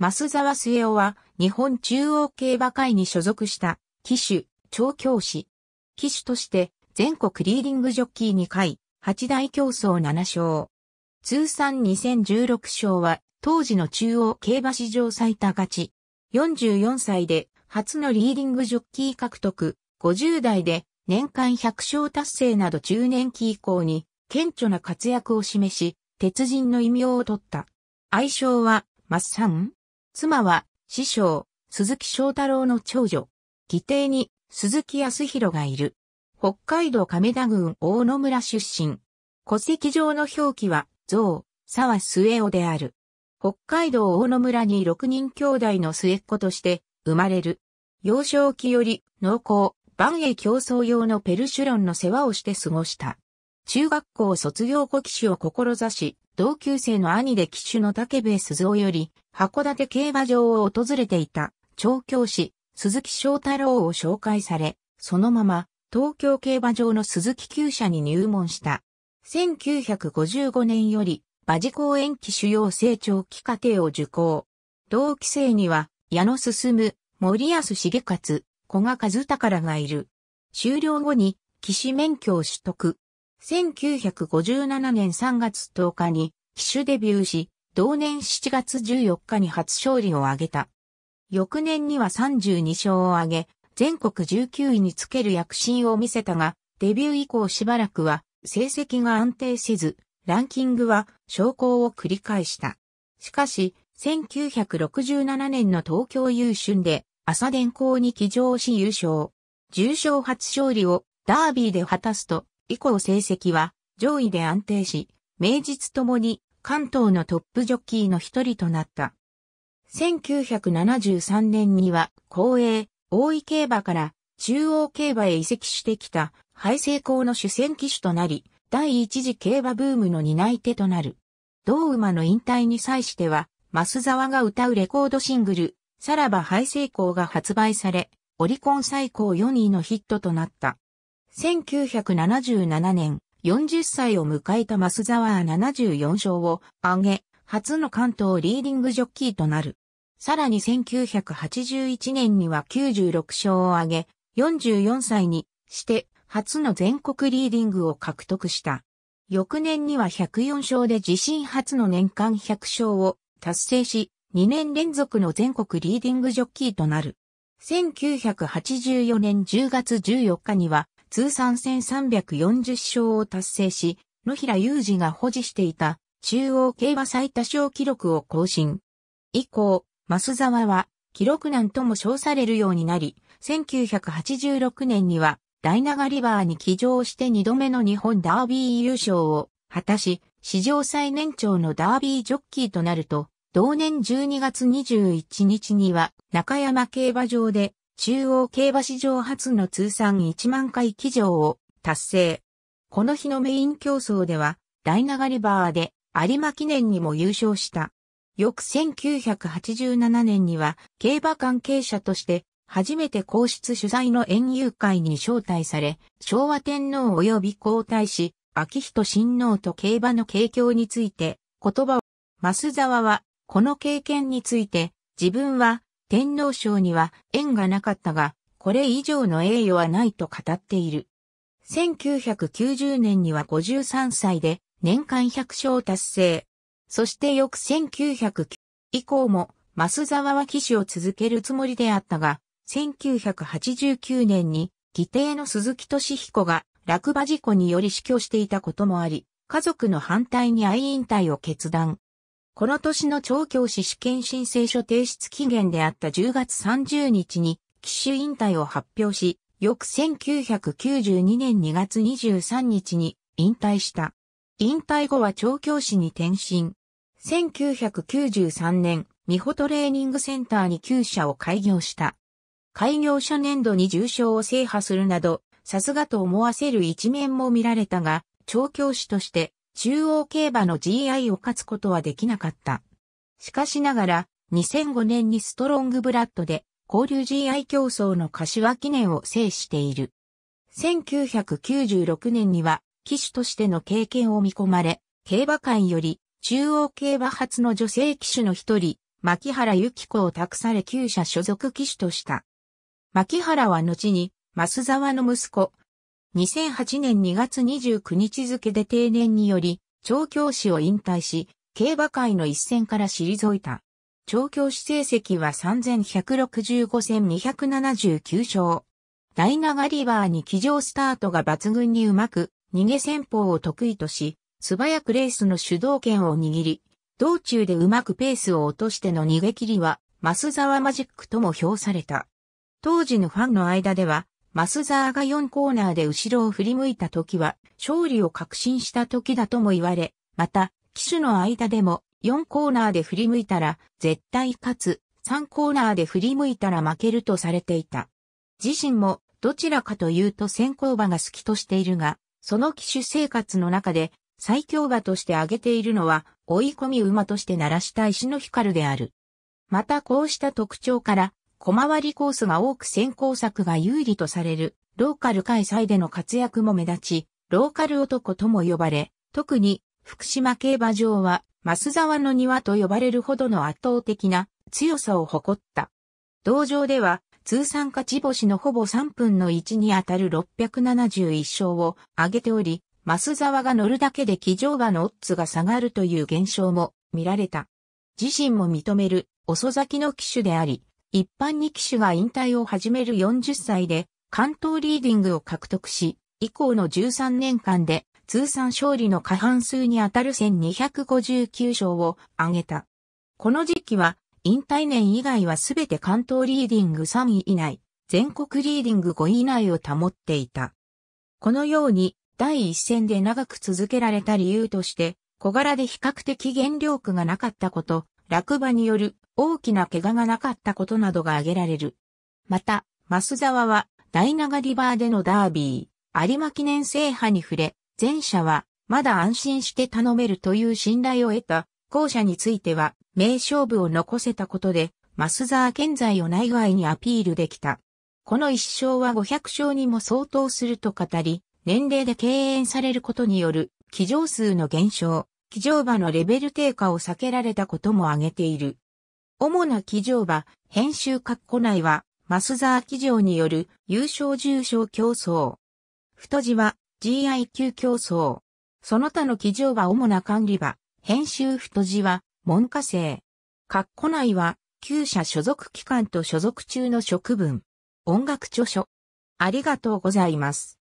増沢末夫は日本中央競馬会に所属した騎手、調教師。騎手として全国リーディングジョッキー2回、8大競争7勝。通算2016勝は当時の中央競馬史上最多勝ち。44歳で初のリーディングジョッキー獲得、50代で年間100勝達成など中年期以降に顕著な活躍を示し、鉄人の異名を取った。愛称は、マッサン妻は、師匠、鈴木翔太郎の長女。義弟に、鈴木康弘がいる。北海道亀田郡大野村出身。戸籍上の表記は、象、沢末尾である。北海道大野村に6人兄弟の末っ子として生まれる。幼少期より濃厚、万栄競争用のペルシュロンの世話をして過ごした。中学校卒業後騎士を志し、同級生の兄で騎手の竹部鈴雄より、函館競馬場を訪れていた、調教師、鈴木翔太郎を紹介され、そのまま、東京競馬場の鈴木厩舎に入門した。1955年より、馬事公園騎主要成長期課程を受講。同期生には、矢野進、森安重勝、小賀和宝がいる。終了後に、騎士免許を取得。1957年3月10日に機種デビューし、同年7月14日に初勝利を挙げた。翌年には32勝を挙げ、全国19位につける躍進を見せたが、デビュー以降しばらくは成績が安定せず、ランキングは昇降を繰り返した。しかし、1967年の東京優春で朝電工に起乗し優勝。重賞初勝利をダービーで果たすと、以降成績は上位で安定し、名実ともに関東のトップジョッキーの一人となった。1973年には、公営、大井競馬から中央競馬へ移籍してきた、敗成功の主戦騎手となり、第一次競馬ブームの担い手となる。同馬の引退に際しては、増沢が歌うレコードシングル、さらば敗成功が発売され、オリコン最高4位のヒットとなった。1977年、40歳を迎えた増沢は74勝を挙げ、初の関東リーディングジョッキーとなる。さらに1981年には96勝を挙げ、44歳にして初の全国リーディングを獲得した。翌年には104勝で自身初の年間100勝を達成し、2年連続の全国リーディングジョッキーとなる。1984年10月14日には通算1340勝を達成し、野平雄二が保持していた中央競馬最多勝記録を更新。以降、増沢は記録難とも称されるようになり、1986年には大長リバーに騎乗して2度目の日本ダービー優勝を果たし、史上最年長のダービージョッキーとなると、同年12月21日には中山競馬場で中央競馬史上初の通算1万回騎乗を達成。この日のメイン競争では、大流れバーで有馬記念にも優勝した。翌1987年には、競馬関係者として、初めて皇室主催の園遊会に招待され、昭和天皇及び皇太子、秋仁親王と競馬の景況について、言葉を、増沢は、この経験について、自分は、天皇賞には縁がなかったが、これ以上の栄誉はないと語っている。1990年には53歳で年間100勝達成。そして翌1909以降も増沢は騎士を続けるつもりであったが、1989年に義弟の鈴木敏彦が落馬事故により死去していたこともあり、家族の反対に愛引退を決断。この年の調教師試験申請書提出期限であった10月30日に、機種引退を発表し、翌1992年2月23日に引退した。引退後は調教師に転身。1993年、美穂トレーニングセンターに旧社を開業した。開業者年度に重賞を制覇するなど、さすがと思わせる一面も見られたが、調教師として中央競馬の GI を勝つことはできなかった。しかしながら、2005年にストロングブラッドで、交流 GI 競争の柏記念を制している。1996年には、騎手としての経験を見込まれ、競馬界より、中央競馬初の女性騎手の一人、牧原由紀子を託され旧社所属騎手とした。牧原は後に、増沢の息子、2008年2月29日付で定年により、調教師を引退し、競馬界の一戦から退いた。調教師成績は3165戦279勝。大長リバーに騎乗スタートが抜群にうまく、逃げ戦法を得意とし、素早くレースの主導権を握り、道中でうまくペースを落としての逃げ切りは、マスザワマジックとも評された。当時のファンの間では、マスザーが4コーナーで後ろを振り向いた時は、勝利を確信した時だとも言われ、また、騎手の間でも、4コーナーで振り向いたら、絶対勝つ、3コーナーで振り向いたら負けるとされていた。自身も、どちらかというと先行馬が好きとしているが、その騎手生活の中で、最強馬として挙げているのは、追い込み馬として鳴らした石の光である。またこうした特徴から、小回りコースが多く先行策が有利とされる、ローカル開催での活躍も目立ち、ローカル男とも呼ばれ、特に福島競馬場は、増沢の庭と呼ばれるほどの圧倒的な強さを誇った。道場では、通算勝ち星のほぼ3分の1にあたる671勝を挙げており、増沢が乗るだけで騎乗馬のオッズが下がるという現象も見られた。自身も認める遅咲きの騎手であり、一般に騎手が引退を始める40歳で、関東リーディングを獲得し、以降の13年間で通算勝利の過半数に当たる1259勝を挙げた。この時期は、引退年以外はすべて関東リーディング3位以内、全国リーディング5位以内を保っていた。このように、第一戦で長く続けられた理由として、小柄で比較的原力がなかったこと、落馬による大きな怪我がなかったことなどが挙げられる。また、増沢は、大長リバーでのダービー、有馬記念制覇に触れ、前者は、まだ安心して頼めるという信頼を得た、後者については、名勝負を残せたことで、増沢健在を内外にアピールできた。この一勝は500勝にも相当すると語り、年齢で敬遠されることによる、騎乗数の減少、騎乗馬のレベル低下を避けられたことも挙げている。主な騎乗馬、編集括弧内は、マスザー騎乗による優勝重賞競争。太字は GI 級競争。その他の騎乗馬主な管理馬、編集太字は文科生。括弧内は、旧社所属機関と所属中の職分。音楽著書。ありがとうございます。